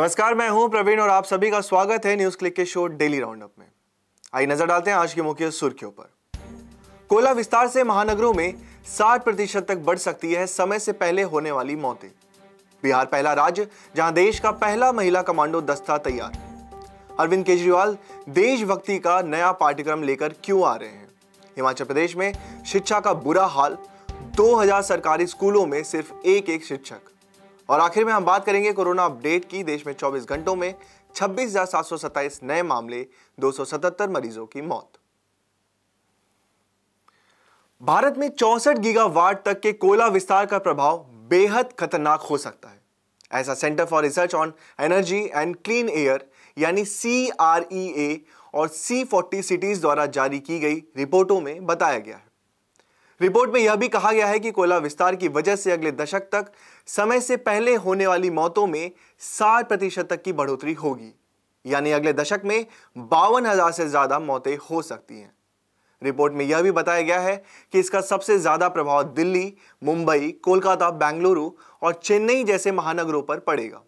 नमस्कार मैं हूं प्रवीण और आप सभी का स्वागत है न्यूज क्लिक के शो डेली राउंड में आई नजर डालते हैं आज की मुख्य सुर्खियों पर कोयला विस्तार से महानगरों में 60 प्रतिशत तक बढ़ सकती है समय से पहले होने वाली मौतें बिहार पहला राज्य जहां देश का पहला महिला कमांडो दस्ता तैयार अरविंद केजरीवाल देशभक्ति का नया पाठ्यक्रम लेकर क्यों आ रहे हैं हिमाचल प्रदेश में शिक्षा का बुरा हाल 2000 सरकारी स्कूलों में सिर्फ एक एक शिक्षक और आखिर में हम बात करेंगे कोरोना अपडेट की देश में 24 घंटों में छब्बीस नए मामले 277 मरीजों की मौत भारत में चौसठ गीगावाट तक के कोयला विस्तार का प्रभाव बेहद खतरनाक हो सकता है ऐसा centre for research on energy and clean air यानी सी और सी फोर्टी सिटीज द्वारा जारी की गई रिपोर्टों में बताया गया है रिपोर्ट में यह भी कहा गया है कि कोयला विस्तार की वजह से अगले दशक तक समय से पहले होने वाली मौतों में साठ प्रतिशत तक की बढ़ोतरी होगी यानी अगले दशक में बावन हजार से ज्यादा मौतें हो सकती हैं रिपोर्ट में यह भी बताया गया है कि इसका सबसे ज्यादा प्रभाव दिल्ली मुंबई कोलकाता बेंगलुरु और चेन्नई जैसे महानगरों पर पड़ेगा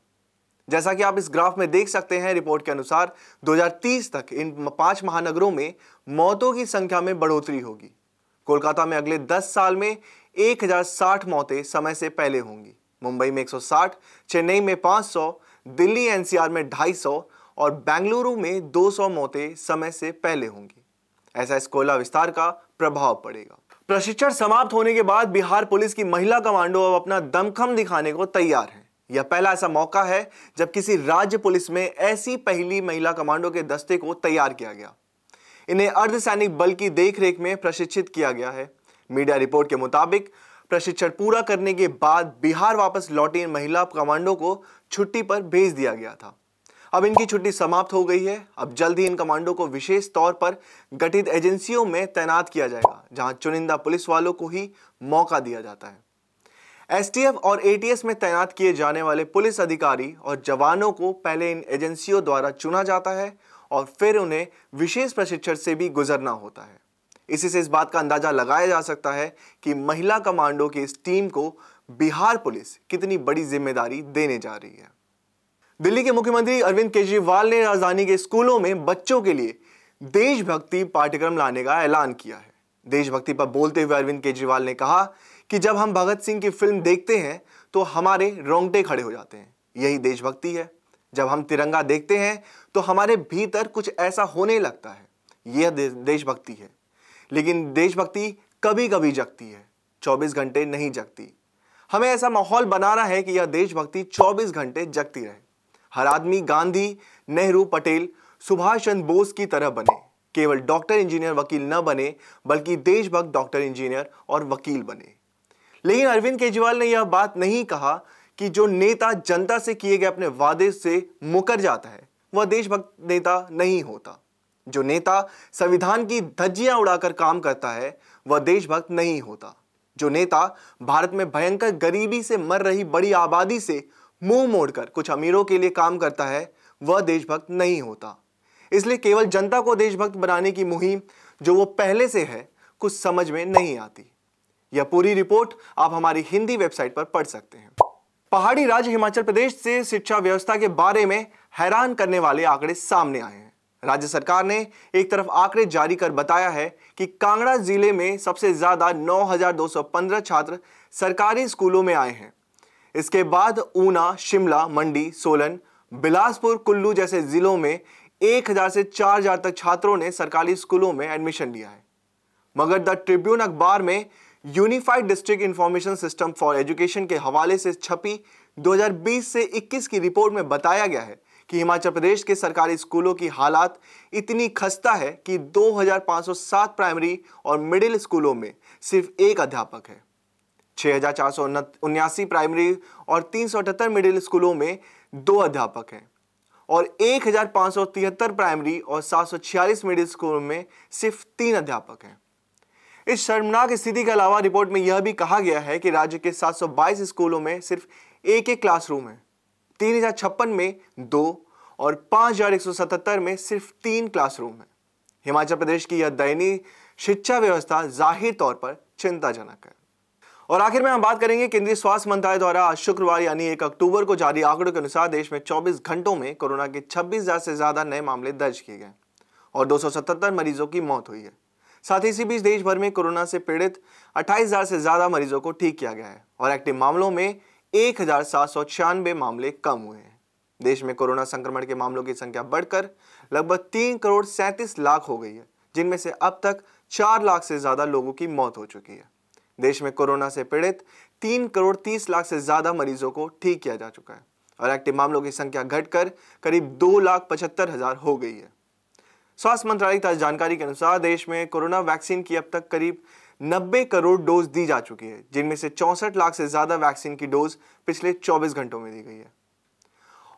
जैसा कि आप इस ग्राफ में देख सकते हैं रिपोर्ट के अनुसार 2030 तक इन पांच महानगरों में मौतों की संख्या में बढ़ोतरी होगी कोलकाता में अगले 10 साल में 1060 मौतें समय से पहले होंगी मुंबई में 160, चेन्नई में 500, दिल्ली एनसीआर में 250 और बेंगलुरु में 200 मौतें समय से पहले होंगी ऐसा इस कोयला विस्तार का प्रभाव पड़ेगा प्रशिक्षण समाप्त होने के बाद बिहार पुलिस की महिला कमांडो अब अपना दमखम दिखाने को तैयार है यह पहला ऐसा मौका है जब किसी राज्य पुलिस में ऐसी पहली महिला कमांडो के दस्ते को तैयार किया गया इन्हें अर्धसैनिक बल की देखरेख में प्रशिक्षित किया गया है मीडिया रिपोर्ट के मुताबिक प्रशिक्षण पूरा करने के बाद बिहार वापस लौटी इन महिला कमांडो को छुट्टी पर भेज दिया गया था अब इनकी छुट्टी समाप्त हो गई है अब जल्द ही इन कमांडो को विशेष तौर पर गठित एजेंसियों में तैनात किया जाएगा जहां चुनिंदा पुलिस वालों को ही मौका दिया जाता है एसटीएफ और एटीएस में तैनात किए जाने वाले पुलिस अधिकारी और जवानों को पहले इन एजेंसियों द्वारा चुना जाता है और फिर उन्हें विशेष प्रशिक्षण से भी गुजरना होता है इसी से इस बात का अंदाजा लगाया जा सकता है कि महिला कमांडो की इस टीम को बिहार पुलिस कितनी बड़ी जिम्मेदारी देने जा रही है दिल्ली के मुख्यमंत्री अरविंद केजरीवाल ने राजधानी के स्कूलों में बच्चों के लिए देशभक्ति पाठ्यक्रम लाने का ऐलान किया है देशभक्ति पर बोलते हुए अरविंद केजरीवाल ने कहा कि जब हम भगत सिंह की फिल्म देखते हैं तो हमारे रोंगटे खड़े हो जाते हैं यही देशभक्ति है जब हम तिरंगा देखते हैं तो हमारे भीतर कुछ ऐसा होने लगता है यह देशभक्ति है लेकिन देशभक्ति कभी कभी जगती है 24 घंटे नहीं जगती हमें ऐसा माहौल बनाना है कि यह देशभक्ति 24 घंटे जगती रहे हर आदमी गांधी नेहरू पटेल सुभाष चंद्र बोस की तरह बने केवल डॉक्टर इंजीनियर वकील न बने बल्कि देशभक्त डॉक्टर इंजीनियर और वकील बने लेकिन अरविंद केजरीवाल ने यह बात नहीं कहा कि जो नेता जनता से किए गए अपने वादे से मुकर जाता है वह देशभक्त नेता नहीं होता जो नेता संविधान की धज्जियां उड़ाकर काम करता है वह देशभक्त नहीं होता जो नेता भारत में भयंकर गरीबी से मर रही बड़ी आबादी से मुंह मोड़कर कुछ अमीरों के लिए काम करता है वह देशभक्त नहीं होता इसलिए केवल जनता को देशभक्त बनाने की मुहिम जो वो पहले से है कुछ समझ में नहीं आती यह पूरी रिपोर्ट आप हमारी हिंदी वेबसाइट पर पढ़ सकते हैं पहाड़ी राज्य हिमाचल प्रदेश से शिक्षा व्यवस्था के बारे में हैरान करने वाले आंकड़े सामने आए हैं राज्य सरकार ने एक तरफ आंकड़े जारी कर बताया है कि कांगड़ा जिले में सबसे ज्यादा 9,215 छात्र सरकारी स्कूलों में आए हैं इसके बाद ऊना शिमला मंडी सोलन बिलासपुर कुल्लू जैसे जिलों में 1000 से 4000 तक छात्रों ने सरकारी स्कूलों में एडमिशन लिया है मगर द ट्रिब्यून अखबार में unified district information system for education के हवाले से छपी 2020 से 21 की रिपोर्ट में बताया गया है कि हिमाचल प्रदेश के सरकारी स्कूलों की हालात इतनी खस्ता है कि 2507 प्राइमरी और मिडिल स्कूलों में सिर्फ एक अध्यापक है छः प्राइमरी और तीन मिडिल स्कूलों में दो अध्यापक हैं और एक प्राइमरी और सात मिडिल स्कूलों में सिर्फ तीन अध्यापक हैं इस शर्मनाक स्थिति के अलावा रिपोर्ट में यह भी कहा गया है कि राज्य के 722 स्कूलों में सिर्फ एक एक क्लासरूम है तीन में दो और सतहत्तर में सिर्फ तीन क्लासरूम है हिमाचल प्रदेश की यह दयनीय शिक्षा व्यवस्था जाहिर तौर पर चिंताजनक है और आखिर में हम बात करेंगे केंद्रीय स्वास्थ्य मंत्रालय द्वारा आज शुक्रवार यानी एक अक्टूबर को जारी आंकड़ों के अनुसार देश में 24 घंटों में कोरोना के 26,000 हजार से ज्यादा नए मामले दर्ज किए गए और 277 मरीजों की मौत हुई है साथ ही इसी बीच देश भर में कोरोना से पीड़ित 28,000 से ज़्यादा मरीजों को ठीक किया गया है और एक्टिव मामलों में एक मामले कम हुए हैं देश में कोरोना संक्रमण के मामलों की संख्या बढ़कर लगभग तीन करोड़ सैंतीस लाख हो गई है जिनमें से अब तक चार लाख से ज़्यादा लोगों की मौत हो चुकी है देश में कोरोना से पीड़ित तीन करोड़ तीस लाख से ज़्यादा मरीजों को ठीक किया जा चुका है और एक्टिव मामलों की संख्या घटकर करीब दो लाख पचहत्तर हजार हो गई है स्वास्थ्य मंत्रालय की जानकारी के अनुसार देश में कोरोना वैक्सीन की अब तक करीब 90 करोड़ डोज दी जा चुकी है जिनमें से चौंसठ लाख से ज्यादा वैक्सीन की डोज पिछले 24 घंटों में दी गई है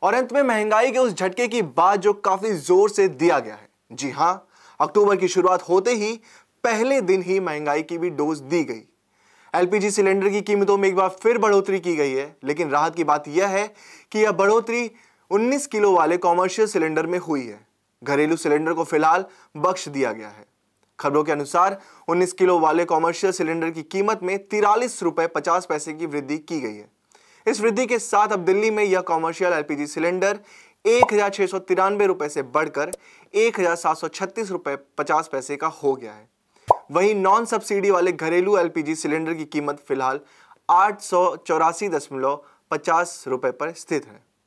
और अंत में महंगाई के उस झटके की बात जो काफी जोर से दिया गया है जी हां अक्टूबर की शुरुआत होते ही पहले दिन ही महंगाई की भी डोज दी गई एलपीजी सिलेंडर की कीमतों में एक बार फिर बढ़ोतरी की गई है लेकिन राहत की बात यह है कि यह बढ़ोतरी 19 किलो वाले कॉमर्शियल सिलेंडर में हुई है घरेलू सिलेंडर को फिलहाल बख्श दिया गया है खबरों के अनुसार 19 किलो वाले कॉमर्शियल सिलेंडर की कीमत में तिरालीस रुपए पचास पैसे की वृद्धि की गई है इस वृद्धि के साथ अब दिल्ली में यह कॉमर्शियल एलपीजी सिलेंडर एक हजार सौ से बढ़कर एक हजार सात सौ छत्तीस पचास पैसे का हो गया है वहीं नॉन सब्सिडी वाले घरेलू एलपीजी सिलेंडर की कीमत फिलहाल आठ सौ चौरासी दशमलव पचास पर स्थित है